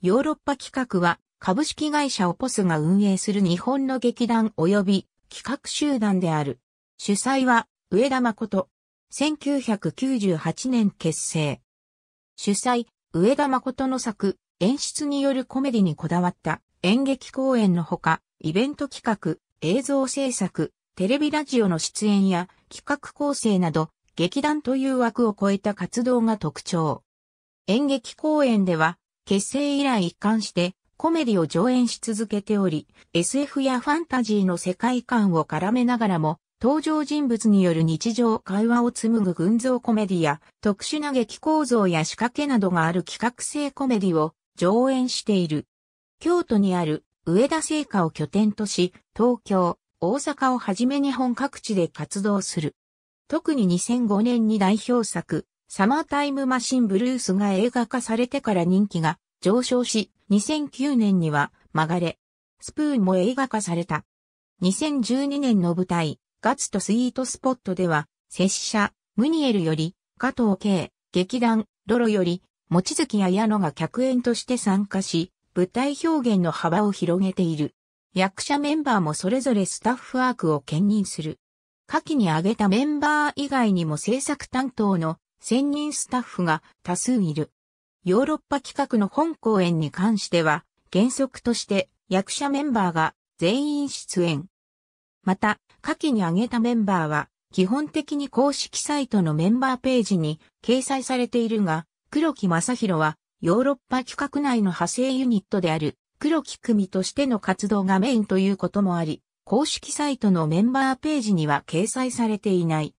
ヨーロッパ企画は株式会社オポスが運営する日本の劇団及び企画集団である。主催は上田誠。1998年結成。主催、上田誠の作、演出によるコメディにこだわった演劇公演のほか、イベント企画、映像制作、テレビラジオの出演や企画構成など、劇団という枠を超えた活動が特徴。演劇公演では、結成以来一貫してコメディを上演し続けており、SF やファンタジーの世界観を絡めながらも、登場人物による日常会話を紡ぐ群像コメディや、特殊な劇構造や仕掛けなどがある企画性コメディを上演している。京都にある上田製菓を拠点とし、東京、大阪をはじめ日本各地で活動する。特に2005年に代表作、サマータイムマシンブルースが映画化されてから人気が上昇し、2009年には、曲がれ、スプーンも映画化された。2012年の舞台、ガツとスイートスポットでは、拙者、ムニエルより、加藤慶、劇団、ドロより、望月綾野が客演として参加し、舞台表現の幅を広げている。役者メンバーもそれぞれスタッフワークを兼任する。下記に挙げたメンバー以外にも制作担当の専任スタッフが多数いる。ヨーロッパ企画の本公演に関しては、原則として役者メンバーが全員出演。また、下記に挙げたメンバーは、基本的に公式サイトのメンバーページに掲載されているが、黒木正宏は、ヨーロッパ企画内の派生ユニットである、黒木組としての活動がメインということもあり、公式サイトのメンバーページには掲載されていない。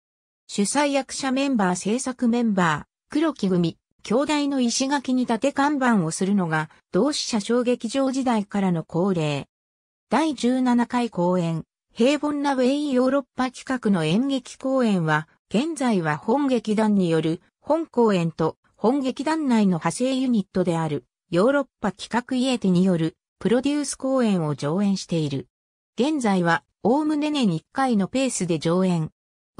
主催役者メンバー制作メンバー、黒木組、兄弟の石垣に立て看板をするのが、同志社小劇場時代からの恒例。第17回公演、平凡なウェイヨーロッパ企画の演劇公演は、現在は本劇団による本公演と本劇団内の派生ユニットであるヨーロッパ企画イエテによるプロデュース公演を上演している。現在は、おおむね年1回のペースで上演、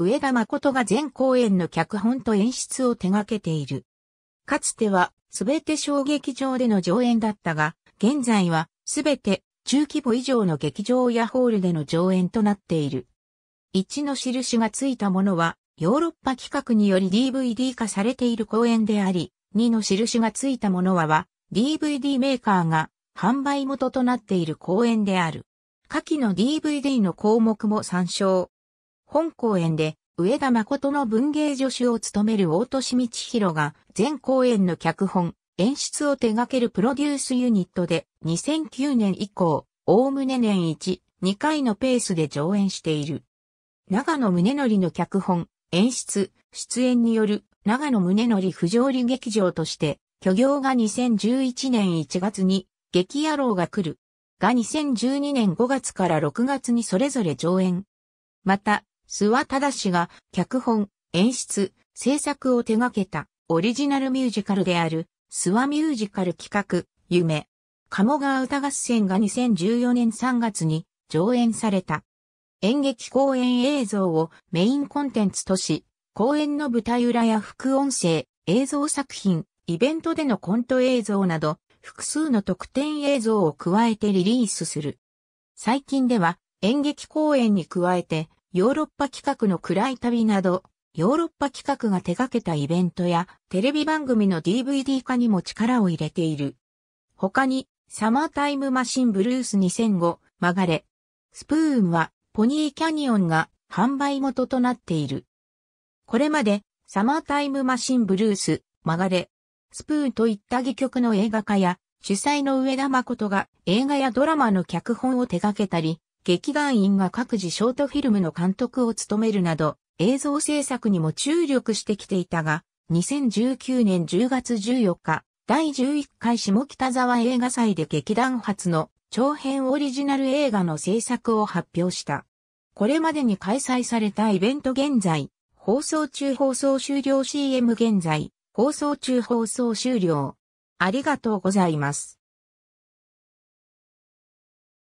上田誠が全公演の脚本と演出を手掛けている。かつては、すべて小劇場での上演だったが、現在は、すべて中規模以上の劇場やホールでの上演となっている。一の印がついたものは、ヨーロッパ企画により DVD 化されている公演であり、2の印がついたものはは、DVD メーカーが販売元となっている公演である。下記の DVD の項目も参照。本公演で、上田誠の文芸助手を務める大利道広が、全公演の脚本、演出を手掛けるプロデュースユニットで、2009年以降、おおむね年1、2回のペースで上演している。長野宗則の脚本、演出、出演による長野宗則不条理劇場として、巨業が2011年1月に、劇野郎が来る。が2012年5月から6月にそれぞれ上演。また、諏訪忠氏が脚本、演出、制作を手掛けたオリジナルミュージカルである諏訪ミュージカル企画、夢。鴨川歌合戦が2014年3月に上演された。演劇公演映像をメインコンテンツとし、公演の舞台裏や副音声、映像作品、イベントでのコント映像など、複数の特典映像を加えてリリースする。最近では演劇公演に加えて、ヨーロッパ企画の暗い旅など、ヨーロッパ企画が手掛けたイベントやテレビ番組の DVD 化にも力を入れている。他に、サマータイムマシンブルース2005、曲がれ。スプーンは、ポニーキャニオンが販売元となっている。これまで、サマータイムマシンブルース、曲がれ。スプーンといった戯曲の映画化や、主催の上田誠が映画やドラマの脚本を手掛けたり、劇団員が各自ショートフィルムの監督を務めるなど、映像制作にも注力してきていたが、2019年10月14日、第11回下北沢映画祭で劇団初の長編オリジナル映画の制作を発表した。これまでに開催されたイベント現在、放送中放送終了 CM 現在、放送中放送終了。ありがとうございます。